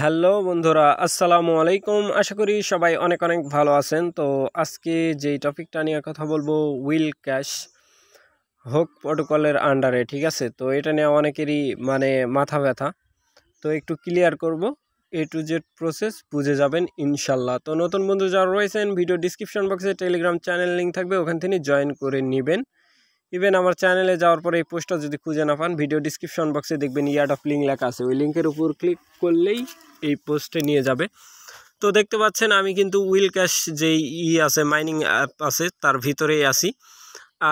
hello বন্ধুরা আসসালামু আলাইকুম আশা করি সবাই অনেক অনেক ভালো আছেন তো আজকে যে টপিকটা নিয়ে কথা বলবো উইল ক্যাশ হোক প্রোটোকলের আন্ডারে ঠিক আছে তো এটা নিয়ে অনেকেরই মানে মাথা ব্যথা তো একটু ক্লিয়ার করব এ টু জেড প্রসেস বুঝে যাবেন ইনশাল্লাহ তো নতুন বন্ধু যারা রয়েছেন ভিডিও ডিসক্রিপশন বক্সে টেলিগ্রাম চ্যানেল লিঙ্ক থাকবে ওখান থেকে জয়েন করে নেবেন ইভেন আমার চ্যানেলে যাওয়ার পরে এই পোস্টটা যদি খুঁজে না পান ভিডিও ডিসক্রিপশন বক্সে দেখবেন ইয়ার্ড অফ লিঙ্ক লেখা আছে ওই লিঙ্কের উপর ক্লিক করলেই এই পোস্টে নিয়ে যাবে তো দেখতে পাচ্ছেন আমি কিন্তু উইল ক্যাশ যেই ই আছে মাইনিং অ্যাপ আছে তার ভিতরেই আসি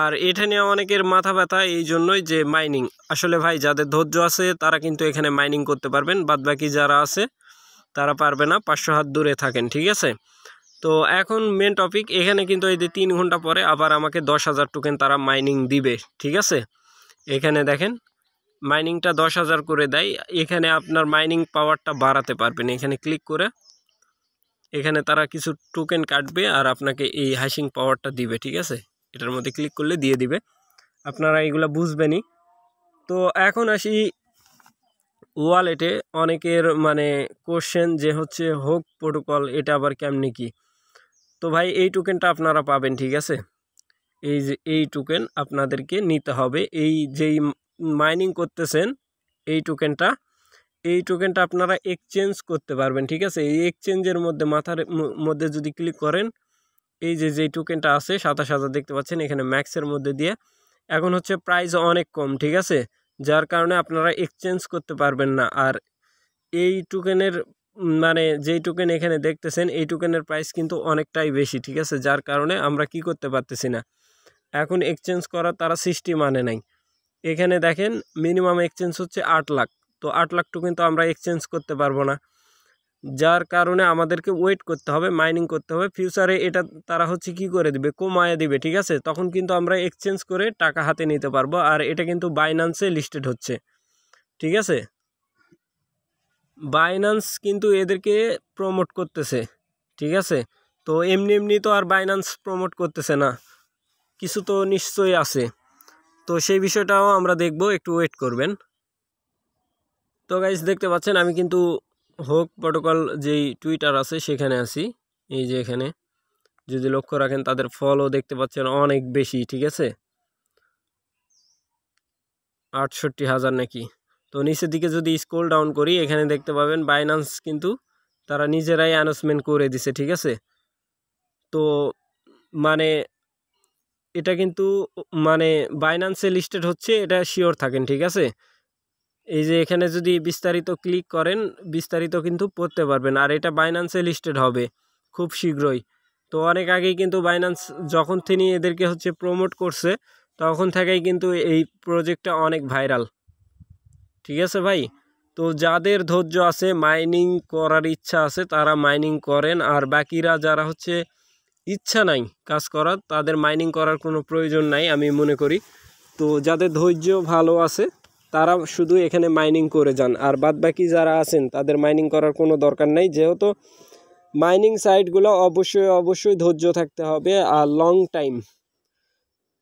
আর এটা নিয়ে অনেকের মাথা ব্যথা এই জন্যই যে মাইনিং আসলে ভাই যাদের ধৈর্য আছে তারা কিন্তু এখানে মাইনিং করতে পারবেন বাদবাকি যারা আছে তারা পারবে না পাঁচশো হাত দূরে থাকেন ঠিক আছে তো এখন মেন টপিক এখানে কিন্তু এই যে তিন ঘন্টা পরে আবার আমাকে দশ হাজার টোকেন তারা মাইনিং দিবে ঠিক আছে এখানে দেখেন মাইনিংটা দশ হাজার করে দেয় এখানে আপনার মাইনিং পাওয়ারটা বাড়াতে পারবেন এখানে ক্লিক করে এখানে তারা কিছু টোকেন কাটবে আর আপনাকে এই হাইসিং পাওয়ারটা দিবে ঠিক আছে এটার মধ্যে ক্লিক করলে দিয়ে দিবে আপনারা এইগুলো বুঝবেনই তো এখন আসি ওয়ালেটে অনেকের মানে কোশ্চেন যে হচ্ছে হোক প্রোটোকল এটা আবার কেমনি কি তো ভাই এই টোকেনটা আপনারা পাবেন ঠিক আছে এই যে এই টোকেন আপনাদেরকে নিতে হবে এই যেই মাইনিং করতেছেন এই টোকেনটা এই টোকেনটা আপনারা এক্সচেঞ্জ করতে পারবেন ঠিক আছে এই এক্সচেঞ্জের মধ্যে মাথার মধ্যে যদি ক্লিক করেন এই যে যেই টোকেনটা আছে সাতাশ হাজার দেখতে পাচ্ছেন এখানে ম্যাক্সের মধ্যে দিয়ে এখন হচ্ছে প্রাইস অনেক কম ঠিক আছে যার কারণে আপনারা এক্সচেঞ্জ করতে পারবেন না আর এই টোকেনের মানে যেই টোকেন এখানে দেখতেছেন এই টোকেনের প্রাইস কিন্তু অনেকটাই বেশি ঠিক আছে যার কারণে আমরা কি করতে পারতেছি না এখন এক্সচেঞ্জ করার তারা সৃষ্টি মানে নাই এখানে দেখেন মিনিমাম এক্সচেঞ্জ হচ্ছে আট লাখ তো আট লাখ টোকেন তো আমরা এক্সচেঞ্জ করতে পারবো না যার কারণে আমাদেরকে ওয়েট করতে হবে মাইনিং করতে হবে ফিউচারে এটা তারা হচ্ছে কি করে দিবে কমায় দিবে ঠিক আছে তখন কিন্তু আমরা এক্সচেঞ্জ করে টাকা হাতে নিতে পারবো আর এটা কিন্তু বাইনান্সে লিস্টেড হচ্ছে ঠিক আছে বাইনান্স কিন্তু এদেরকে প্রমোট করতেছে ঠিক আছে তো এমনি এমনি তো আর বাইনান্স প্রমোট করতেছে না কিছু তো নিশ্চয়ই আছে তো সেই বিষয়টাও আমরা দেখব একটু ওয়েট করবেন তো গাইজ দেখতে পাচ্ছেন আমি কিন্তু হোক প্রোটোকল যেই টুইটার আছে সেখানে আছি এই যে এখানে যদি লক্ষ্য রাখেন তাদের ফলও দেখতে পাচ্ছেন অনেক বেশি ঠিক আছে আটষট্টি হাজার নাকি তো নিচের দিকে যদি স্কোল ডাউন করি এখানে দেখতে পাবেন বাইনান্স কিন্তু তারা নিজেরাই অ্যানাউন্সমেন্ট করে দিছে ঠিক আছে তো মানে এটা কিন্তু মানে বাইনান্সে লিস্টেড হচ্ছে এটা শিওর থাকেন ঠিক আছে এই যে এখানে যদি বিস্তারিত ক্লিক করেন বিস্তারিত কিন্তু পড়তে পারবেন আর এটা বাইনান্সে লিস্টেড হবে খুব শীঘ্রই তো অনেক আগেই কিন্তু বাইনান্স যখন তিনি এদেরকে হচ্ছে প্রমোট করছে তখন থেকেই কিন্তু এই প্রজেক্টটা অনেক ভাইরাল ঠিক আছে ভাই তো যাদের ধৈর্য আছে মাইনিং করার ইচ্ছা আছে তারা মাইনিং করেন আর বাকিরা যারা হচ্ছে ইচ্ছা নাই কাজ করার তাদের মাইনিং করার কোনো প্রয়োজন নাই আমি মনে করি তো যাদের ধৈর্য ভালো আছে তারা শুধু এখানে মাইনিং করে যান আর বাদ বাকি যারা আছেন তাদের মাইনিং করার কোনো দরকার নাই যেহেতু মাইনিং সাইটগুলো অবশ্যই অবশ্যই ধৈর্য থাকতে হবে আর লং টাইম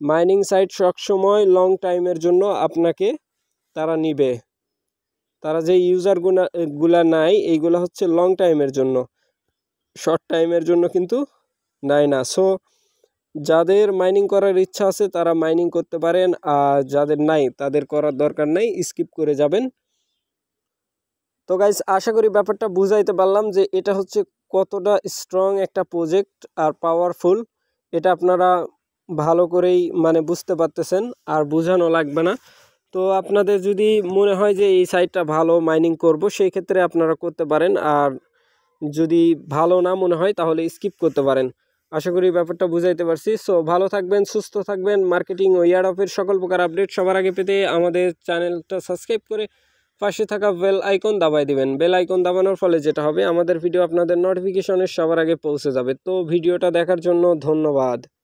মাইনিং সাইট সবসময় লং টাইমের জন্য আপনাকে তারা নিবে তারা যে ইউজারগুলা গুলা নাই এইগুলো হচ্ছে লং টাইমের জন্য শর্ট টাইমের জন্য কিন্তু নাই না সো যাদের মাইনিং করার ইচ্ছা আছে তারা মাইনিং করতে পারেন আর যাদের নাই তাদের করার দরকার নাই স্কিপ করে যাবেন তো গাইজ আশা করি ব্যাপারটা বুঝাইতে পারলাম যে এটা হচ্ছে কতটা স্ট্রং একটা প্রজেক্ট আর পাওয়ারফুল এটা আপনারা ভালো করেই মানে বুঝতে পারতেছেন আর বোঝানো লাগবে না তো আপনাদের যদি মনে হয় যে এই সাইডটা ভালো মাইনিং করব সেই ক্ষেত্রে আপনারা করতে পারেন আর যদি ভালো না মনে হয় তাহলে স্কিপ করতে পারেন আশা করি ব্যাপারটা বুঝাইতে পারছি সো ভালো থাকবেন সুস্থ থাকবেন মার্কেটিং ও অফের সকল প্রকার আপডেট সবার আগে পেতে আমাদের চ্যানেলটা সাবস্ক্রাইব করে পাশে থাকা বেল আইকন দাবাই দিবেন বেল আইকন দাবানোর ফলে যেটা হবে আমাদের ভিডিও আপনাদের নোটিফিকেশনের সবার আগে পৌঁছে যাবে তো ভিডিওটা দেখার জন্য ধন্যবাদ